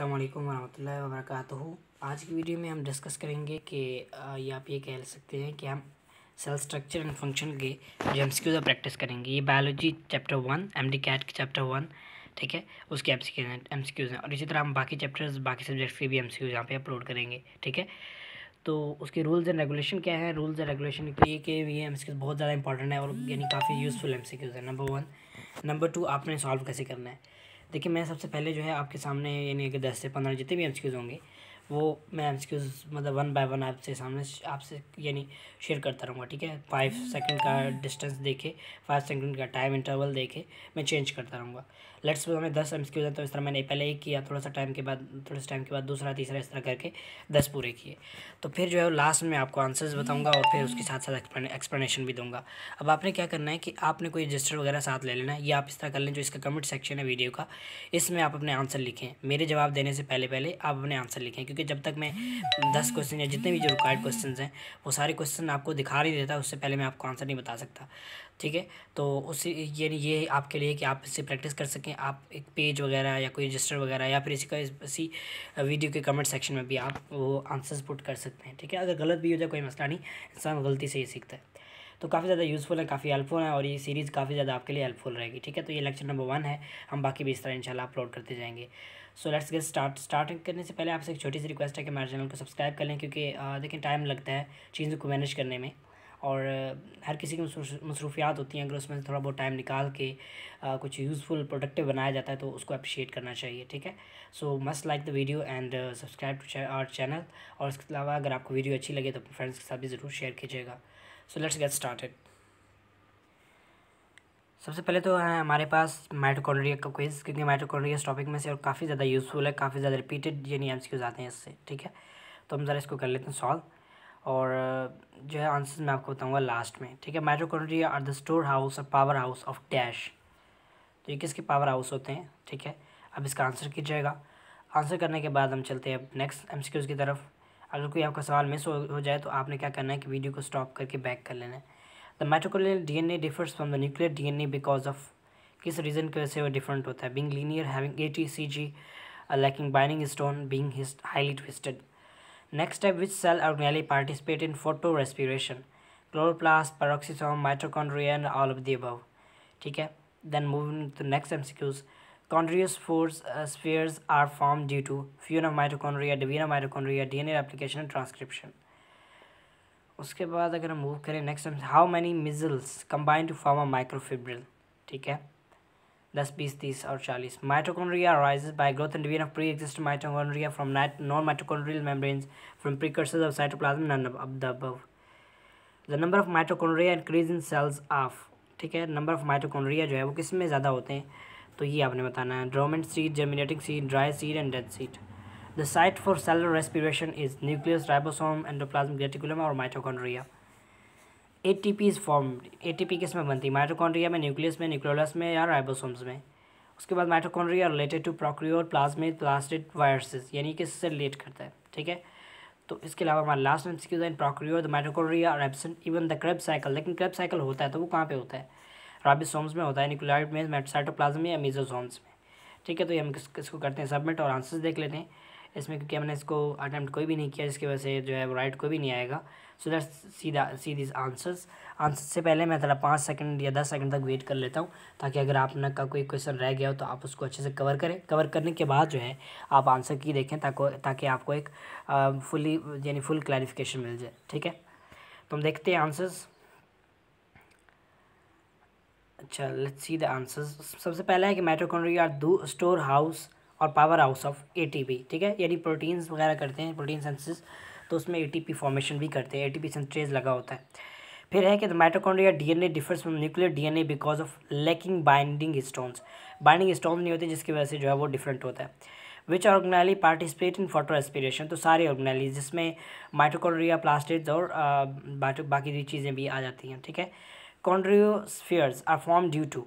अल्लाम वरहमल वर्क आज की वीडियो में हम डिस्कस करेंगे कि आप ये कह सकते हैं कि हम सेल स्ट्रक्चर एंड फंक्शन के जो एम सी प्रैक्टिस करेंगे ये biology chapter one M D CAT chapter one ठीक है उसके M C M C Qs हैं और इसी तरह हम बाकी चैप्टर्स बाकी सब्जेक्ट्स के भी एम सी क्यूज़ यहाँ पर अपलोड करेंगे ठीक है तो उसके रूल्स एंड रेगुलेशन क्या है रूल्स एंड रेगुलेशन के लिए कि ये एम सी बहुत ज़्यादा इंपॉर्टेंट है और यानी काफ़ी यूज़फुल एम सी क्यूज़ है नंबर वन नंबर टू आपने सॉल्व कैसे करना है देखिए मैं सबसे पहले जो है आपके सामने यानी कि दस से पंद्रह जितने भी एम होंगे वो मैं एम मतलब वन बाय वन आपसे सामने आपसे यानी शेयर करता रहूँगा ठीक है फाइव सेकंड का डिस्टेंस देखे फाइव सेकंड का टाइम इंटरवल देखे मैं चेंज करता रहूँगा लेट्स हमें दस एम सी तो इस तरह मैंने पहले ही किया थोड़ा सा टाइम के बाद थोड़े से टाइम के बाद दूसरा तीसरा इस तरह करके दस पूरे किए तो फिर जो है लास्ट में आपको आंसर्स बताऊँगा और फिर उसके साथ साथ एक्सप्लेनेशन भी दूँगा अब आपने क्या करना है कि आपने कोई रजिस्टर वगैरह साथ ले लेना है या आप इस तरह कर लें जो इसका कमेंट सेक्शन है वीडियो का इसमें आप अपने आंसर लिखें मेरे जवाब देने से पहले पहले आप अपने आंसर लिखें क्योंकि क्योंकि जब तक मैं दस क्वेश्चन या जितने भी जो रिक्वायर्ड क्वेश्चन हैं वो सारे क्वेश्चन आपको दिखा नहीं देता उससे पहले मैं आपको आंसर नहीं बता सकता ठीक है तो उसी ये ये आपके लिए कि आप इससे प्रैक्टिस कर सकें आप एक पेज वगैरह या कोई रजिस्टर वगैरह या फिर इसी का इसी वीडियो के कमेंट सेक्शन में भी आप वो आंसर्स पुट कर सकते हैं ठीक है अगर गलत भी हो जाए कोई मसला नहीं इंसान गलती से ही सीखता है तो काफ़ी ज़्यादा यूज़फुल है काफ़ी हेल्पफुल है और ये सीरीज़ काफ़ी ज़्यादा आपके लिए हेल्पफुल रहेगी ठीक है तो ये लेक्चर नंबर वन है हम बाकी भी इस तरह इंशाल्लाह अपलोड करते जाएंगे so let's get start start करने से पहले आपसे एक छोटी सी रिक्वेस्ट है कि हमारे चैनल को सब्सक्राइब कर लें क्योंकि देखिए टाइम लगता है चीज़ों को मैनेज करने में और हर किसी की मसरूफियात होती हैं अगर उसमें से थोड़ा बहुत टाइम निकाल के आ, कुछ यूज़फुल प्रोडक्टिव बनाया जाता है तो उसको अप्रिशिएट करना चाहिए ठीक है so must like the video and subscribe to our channel और इसके अलावा अगर आपको वीडियो अच्छी लगे तो अपने फ्रेंड्स के साथ भी ज़रूर शेयर कीजिएगा सो लेट्स गेट स्टार्टेड सबसे पहले तो है हमारे पास माइट्रोकॉन्ड्रिया का क्विज़ क्योंकि माइट्रोकॉन्ड्रिया इस टॉपिक में से और काफ़ी ज़्यादा यूज़फुल है काफ़ी ज़्यादा रिपीटेड यानी एम आते हैं इससे ठीक है तो हम ज़रा इसको कर लेते हैं सॉल्व और जो है आंसर मैं आपको बताऊँगा लास्ट में ठीक है mitochondria are the store house और पावर हाउस ऑफ डैश तो ये किसके पावर हाउस होते हैं ठीक है अब इसका आंसर कीजिएगा आंसर करने के बाद हम चलते हैं नेक्स्ट एम की तरफ अगर कोई आपका सवाल मिस हो जाए तो आपने क्या करना है कि वीडियो को स्टॉप करके बैक कर लेना है the mitochondrial dna differs from the nuclear dna because of kis reason ki wajah se different hota hai being linear having atcg uh, lacking binding stone being highly twisted next step which cell organelle participate in photorespiration chloroplast peroxisome mitochondria and all of the above theek hai then moving to the next mcqs chondrous force uh, spheres are formed due to fusion of mitochondria division of mitochondria dna replication and transcription उसके बाद अगर हम move करें next time how many micelles combine to form a microfibril ठीक है दस बीस तीस और चालीस mitochondria rise by growth and division of pre existing from from non mitochondrial membranes from precursors of cytoplasm none अब the above the number of mitochondria increase in cells of ठीक है नंबर ऑफ माइटोकॉन्ड्रिया जो है वो किस में ज़्यादा होते हैं तो ये आपने बताना है dormant seed germinating seed dry seed and dead seed The site for cellular respiration is nucleus, ribosome, endoplasm, reticulum और mitochondria. ATP is formed. ATP किस में बनती है माइटोकॉन्ड्रिया में न्यूक्लियस में न्यूक्लियोलस में या राइबोसोम्स में उसके बाद mitochondria related to prokaryote plasmid plastid viruses यानी कि इससे रिलेट करता है ठीक है तो इसके अलावा हमारा लास्ट में see in prokaryote the mitochondria और absent even the Krebs cycle लेकिन क्रेब साइकिल होता है तो वो कहाँ पर होता है राइबोसोम्स में होता है न्यूक्लियोइड में साइटोप्लाज्म या मीजोसोम्स में ठीक है तो ये हम किस, किसको करते हैं सबमिट और आंसर्स देख लेते हैं इसमें क्योंकि हमने इसको अटैम्प्ट कोई भी नहीं किया जिसकी वजह से जो है वो राइट कोई भी नहीं आएगा सो दैट सीधा सी दिस आंसर्स आंसर से पहले मैं थोड़ा पाँच सेकंड या दस सेकंड तक वेट कर लेता हूँ ताकि अगर आपने का कोई क्वेश्चन रह गया हो तो आप उसको अच्छे से कवर करें कवर करने के बाद जो है आप आंसर की देखें ताकि ताकि आपको एक फुली यानी फुल क्लैरिफिकेशन मिल जाए ठीक है तो हम देखते हैं आंसर्स अच्छा लेट्स सी द आंसर्स सबसे पहला है कि mitochondria are the store house और पावर हाउस ऑफ ए ठीक है यानी प्रोटीन्स वगैरह करते हैं प्रोटीन सेंसिस तो उसमें ए फॉर्मेशन भी करते हैं ए टी लगा होता है फिर है कि the mitochondria DNA differs from nuclear DNA because of lacking binding stones binding stones नहीं होते जिसकी वजह से जो है वो डिफरेंट होता है which organelle participate in photo aspiration तो सारे ऑर्गनाइली जिसमें माइटोकॉन्ड्रिया प्लास्टिड्स और बाकी चीज़ें भी आ जाती हैं ठीक है chondriospheres are form due to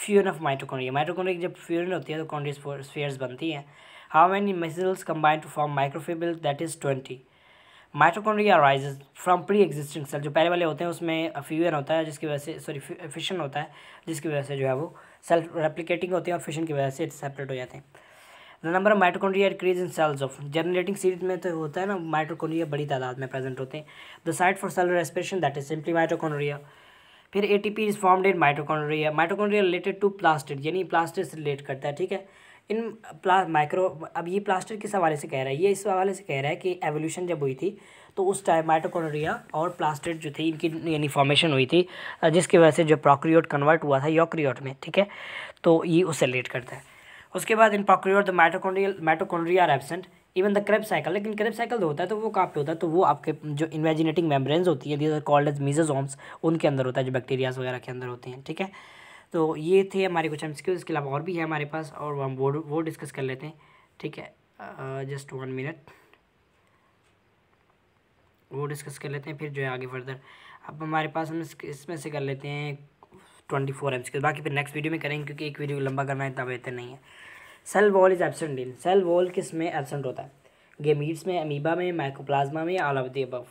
fusion of mitochondria mitochondria जब फ्यूजन होती है तो कॉन्ड्रियस्फेयर्स बनती हैं how many micelles combine to form microfibril that is twenty mitochondria rises from pre existing cell जो पहले वाले होते हैं उसमें फ्यूजन होता है जिसकी वजह से सॉरी फिशन होता है जिसकी वजह से जो है वो सेल रेप्लिकेटिंग होती है और फिशन की वजह से सेपरेट हो जाते हैं the number of mitochondria increase in cells of generating series में तो होता है ना माइटोकॉन्ड्रिया बड़ी तादाद में प्रेजेंट होते हैं the site for cell respiration that is simply mitochondria फिर A T P is formed in mitochondria mitochondria related to plastid यानी प्लास्टिड से रिलेट करता है ठीक है इन प्ला माइक्रो अब ये प्लास्टिड किस हवाले से कह रहा है ये इस हवाले से कह रहा है कि एवोल्यूशन जब हुई थी तो उस टाइम माइटोकोनोरिया और प्लास्टिड जो थी इनकी यानी फॉर्मेशन हुई थी जिसकी वजह से जो प्रोक्रियोट कन्वर्ट हुआ था योक्रियोट में ठीक है तो ये उससे रिलेट करता है उसके बाद in prokaryote the mitochondrial mitochondria are absent even the Krebs cycle लेकिन क्रेप साइकिल जो होता है तो वो कहाँ पे होता है तो वो आपके जो इमेजिनेटिंग मेम्ब्रेन्स होती है these are called as mesosomes उनके अंदर होता है जो बैक्टीरियाज वगैरह के अंदर होते हैं ठीक है तो ये थे हमारे कुछ एम इसके अलावा और भी है हमारे पास और हम वो वो डिस्कस कर लेते हैं ठीक है जस्ट वन मिनट वो डिस्कस कर लेते हैं फिर जो है आगे फर्दर अब हमारे पास हम इसमें से कर लेते हैं ट्वेंटी फोर एम बाकी फिर नेक्स्ट वीडियो में करेंगे क्योंकि एक वीडियो लंबा करना है इतना बेहतर नहीं है cell wall is absent in cell wall किस में एबसेंट होता है गेमीट्स में अमीबा में माइकोप्लाज्मा में ऑल ऑफ द अबव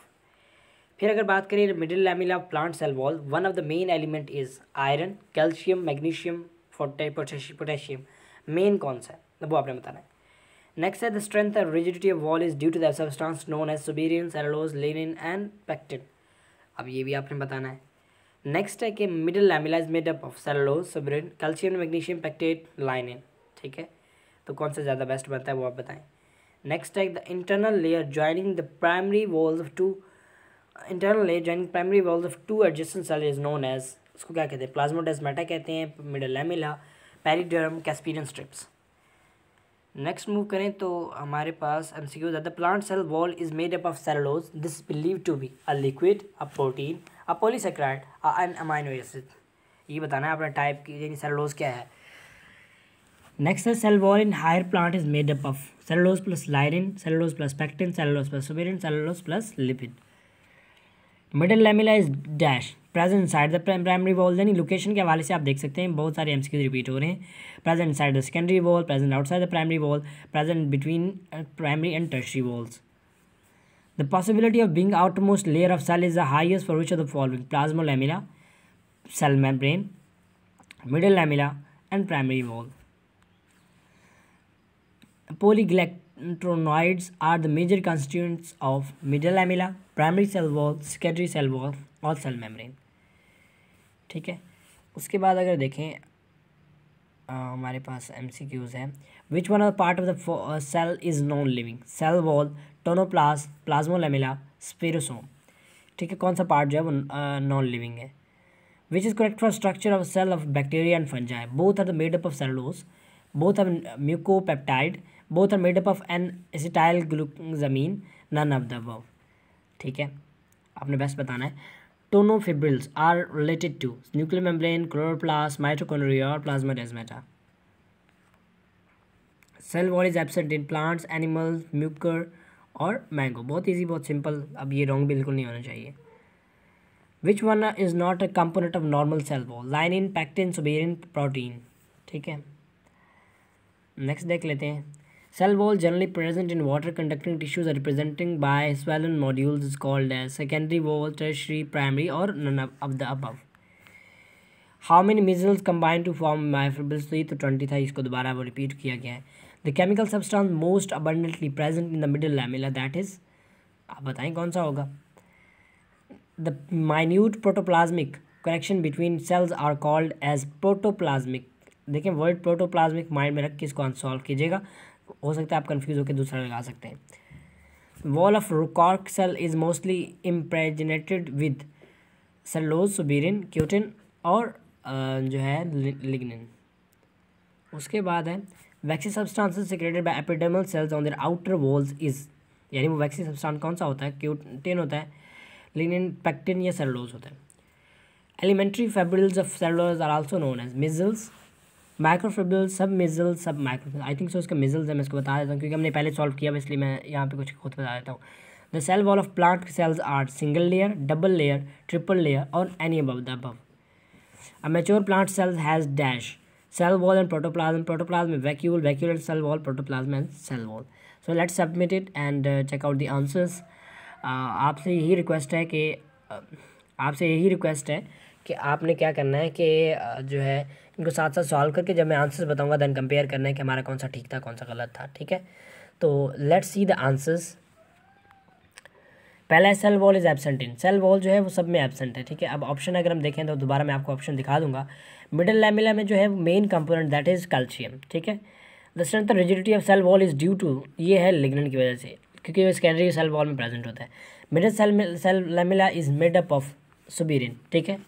फिर अगर बात करें middle lamella plant cell wall one of the main element is iron calcium magnesium potassium main कौन सा है तो वो आपने बताना है नेक्स्ट है the strength and rigidity of wall is due to the substance known as suberin cellulose lignin and pectin अब ये भी आपने बताना है नेक्स्ट है कि middle lamella is made up of cellulose suberin calcium magnesium pectate lignin ठीक है तो कौन सा ज़्यादा बेस्ट बनता है वो आप बताएं नेक्स्ट है the internal layer joining the primary walls of two internal layer joining primary walls of two adjacent cell is known as उसको क्या कहते हैं प्लाज्मोडेस्मेटा कहते हैं middle lamella periderm Casparian strips next move करें तो हमारे पास M C Q the plant cell wall is made up of cellulose this believe to be a liquid a protein a polysaccharide an amino acid ये बताना है अपना type की यानी सेलोज क्या है नेक्स्ट है cell wall in higher plant is made up of cellulose plus lignin cellulose plus pectin cellulose plus suberin cellulose plus lipid middle lamella is dash present side the primary wall यानी location के हवाले से आप देख सकते हैं बहुत सारे एम्स रिपीट हो रहे हैं present side the secondary wall present outside the primary wall present between primary and tertiary walls the possibility of being outmost layer of cell is the highest for which of the following plasmo lamella cell membrane middle lamella and primary wall polyglectronoids are the major constituents of middle lamella primary cell wall secondary cell wall और cell membrane ठीक है उसके बाद अगर देखें हमारे पास M C Qs हैं which one of part of the cell is non living cell wall tonoplast plasmo plasmolemma spherosome ठीक है कौन सा पार्ट जो है वो नॉन लिविंग है which is correct for structure of cell of bacteria and fungi both are the made up of cellulose both are mucopeptide both are made up of N acetyl glucosamine none of the वो ठीक है आपने best बताना है tonofibrils are related to nuclear membrane chloroplast mitochondria और plasmodesmata cell wall is absent in plants animals mucor और mango बहुत easy बहुत सिंपल अब ये रॉन्ग बिल्कुल नहीं होना चाहिए which one is not a component of normal cell wall lignin pectin suberin protein ठीक है नेक्स्ट देख लेते हैं cell wall generally present in water conducting tissues are represented by swollen nodules is called as secondary wall, tertiary, primary or none of the above. How many micelles combine to form microfibrils तो ये twenty तो था इसको दोबारा वो repeat किया गया है the chemical substance most abundantly present in the middle lamella that is आप बताएं कौन सा होगा the minute protoplasmic connection between cells are called as protoplasmic देखें वर्ड प्रोटोप्लाज्मिक माइंड में रख के इसको सॉल्व कीजिएगा हो सकता है आप कन्फ्यूज़ होकर दूसरा लगा सकते हैं wall of cork cell is mostly impregnated with cellulose suberin cutin और जो है लिग्निन उसके बाद है waxen substances secreted by epidermal cells on their outer walls is यानी वो वैक्सीन सब्सटेंस कौन सा होता है क्यूटिन होता है लिग्निन पैक्टिन या सेलोज होता है elementary fibrils of cellulose are also known as micelles microfibril सब मिजल सब माइक्रोफिबल आई थिंक सो इसका मिजल्स है मैं इसको बता देता हूँ क्योंकि हमने पहले सॉल्व किया इसलिए मैं यहाँ पे कुछ खुद बता देता हूँ the cell wall of plant cells are single layer double layer triple layer और any above the above a mature plant cells has dash cell wall and protoplasm protoplasm vacuole vacuole and cell wall protoplasm and cell wall so let's submit it and check out the answers आपसे यही request है कि uh, आपसे यही request है कि आपने क्या करना है कि जो है इनको साथ साथ सॉल्व करके जब मैं आंसर्स बताऊंगा देन कंपेयर करना है कि हमारा कौन सा ठीक था कौन सा गलत था ठीक है तो लेट्स सी द आंसर्स पहला है cell wall is absent in cell wall जो है वो सब में एबसेंट है ठीक है अब ऑप्शन अगर हम देखें तो दोबारा मैं आपको ऑप्शन दिखा दूंगा मिडिल लेमिला में जो है main component that is calcium ठीक है the strength of rigidity of cell wall is due to ये है लिग्नन की वजह से क्योंकि वो स्कैनरी सेल वॉल में प्रेजेंट होता है middle cell cell lamella is made up of suberin ठीक है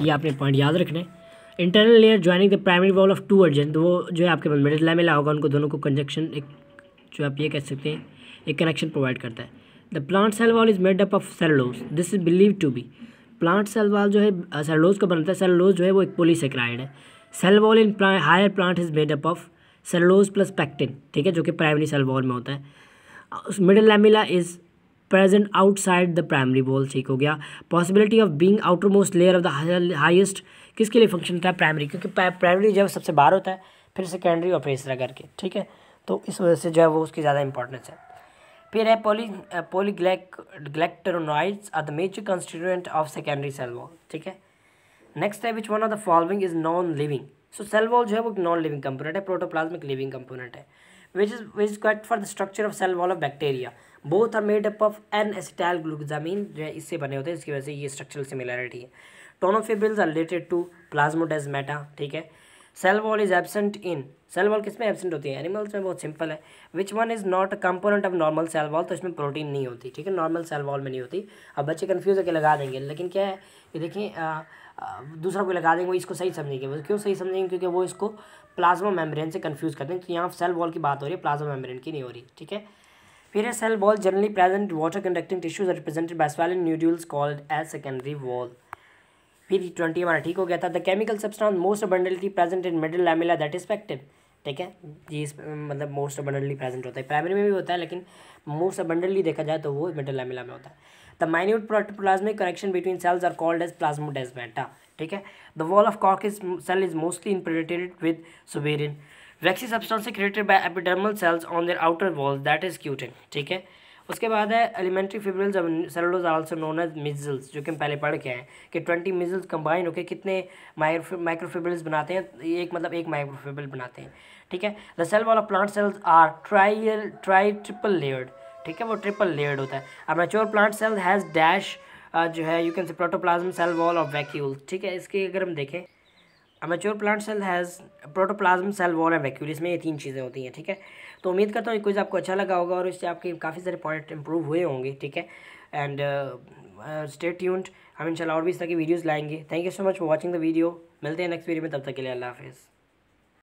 ये आपने पॉइंट याद रखना है internal layer joining the primary wall of two adjacent वो जो है आपके पास मिडिल लैमेला होगा उनको दोनों को कंजक्शन एक जो आप ये कह सकते हैं एक कनेक्शन प्रोवाइड करता है the plant cell wall is made up of cellulose this is believe to be plant cell wall जो है सेलोज का बनता है सेलोज जो है वो एक पोलीसेक्राइड है cell wall in higher plant is made up of cellulose plus pectin ठीक है जो कि प्राइमरी सेल वॉल में होता है उस middle lamella is present outside the primary wall ठीक हो गया possibility of being outer most layer of the highest किसके लिए फंक्शन होता है प्राइमरी क्योंकि प्राइमरी जब सबसे बाहर होता है फिर सेकेंडरी और फिर इस तरह करके ठीक है तो इस वजह से जो है वो उसकी ज़्यादा इंपॉर्टेंस है फिर है poly polygalacturonides are the major constituent of secondary cell wall ठीक है नेक्स्ट है which one of the following is non living so cell wall जो है वो नॉन लिविंग कंपोनेंट है प्रोटोप्लाज्मिक लिविंग कंपोनेंट है which is which is good for the structure of cell wall of bacteria both are made up of N acetyl glucosamine जो है इससे बने होते हैं इसकी वजह से ये स्ट्रक्चरल सिमिलैरिटी है tonofibrils are related to plasmodesmata ठीक है cell wall is absent in cell wall किसमें एबसेंट होती है एनिमल्स में बहुत सिंपल है which one is not a component of normal cell wall तो इसमें प्रोटीन नहीं होती ठीक है नॉर्मल सेल वॉल में नहीं होती अब बच्चे कन्फ्यूज होकर लगा देंगे लेकिन क्या है ये देखिए दूसरा कोई लगा देंगे वो इसको सही समझेंगे वो क्यों सही समझेंगे क्योंकि वो इसको प्लाज्मा मेम्ब्रेन से कन्फ्यूज़ करते हैं तो यहाँ सेल वॉल की बात हो रही है प्लाज्मा मेम्ब्रेन की नहीं हो रही ठीक है फिर है cell wall generally present water conducting tissues represented by swelling nodules called as secondary wall फिर ट्वेंटी हमारा ठीक हो गया था the chemical substance most abundantly present in middle lamella that is factive ठीक है ये इस मतलब मोस्ट अबंडली प्रेजेंट होता है प्राइमरी में भी होता है लेकिन मोस्ट अबंडली देखा जाए तो वो मिडिल लैमिला में होता है the minute protoplasmic connection between cells are called as plasmodesmata ठीक है द वॉल ऑफ कॉक is cell is mostly impregnated with suberin waxy substance created by epidermal cells on their outer wall that is cutin ठीक है उसके बाद है elementary fibrils cellulose also known as micelles जो कि हम पहले पढ़ के हैं कि ट्वेंटी मिजल्स कंबाइन होकर कितने माइक्रोफिब्रिल्स बनाते हैं एक मतलब एक माइक्रोफिब्रिल बनाते हैं ठीक है the cell wall of plant cells are trial tri triple layered ठीक है वो ट्रिपल लेयर्ड होता है अब mature plant cell has dash जो है you can say protoplasm cell wall और वैक्यूल ठीक है इसके अगर हम देखें immature plant cell has protoplasm cell wall and vacuole इसमें ये तीन चीज़ें होती हैं ठीक है तो उम्मीद करता हूँ कुछ आपको अच्छा लगा होगा और इससे आपके काफ़ी सारे पॉइंट इंप्रूव हुए होंगे ठीक है एंड स्टे ट्यून्ड हम इंशाल्लाह और भी इस तरह की वीडियोज़ लाएंगे thank you so much for watching the video मिलते हैं नेक्स्ट वीडियो में तब तक के लिए अल्लाह हाफिज़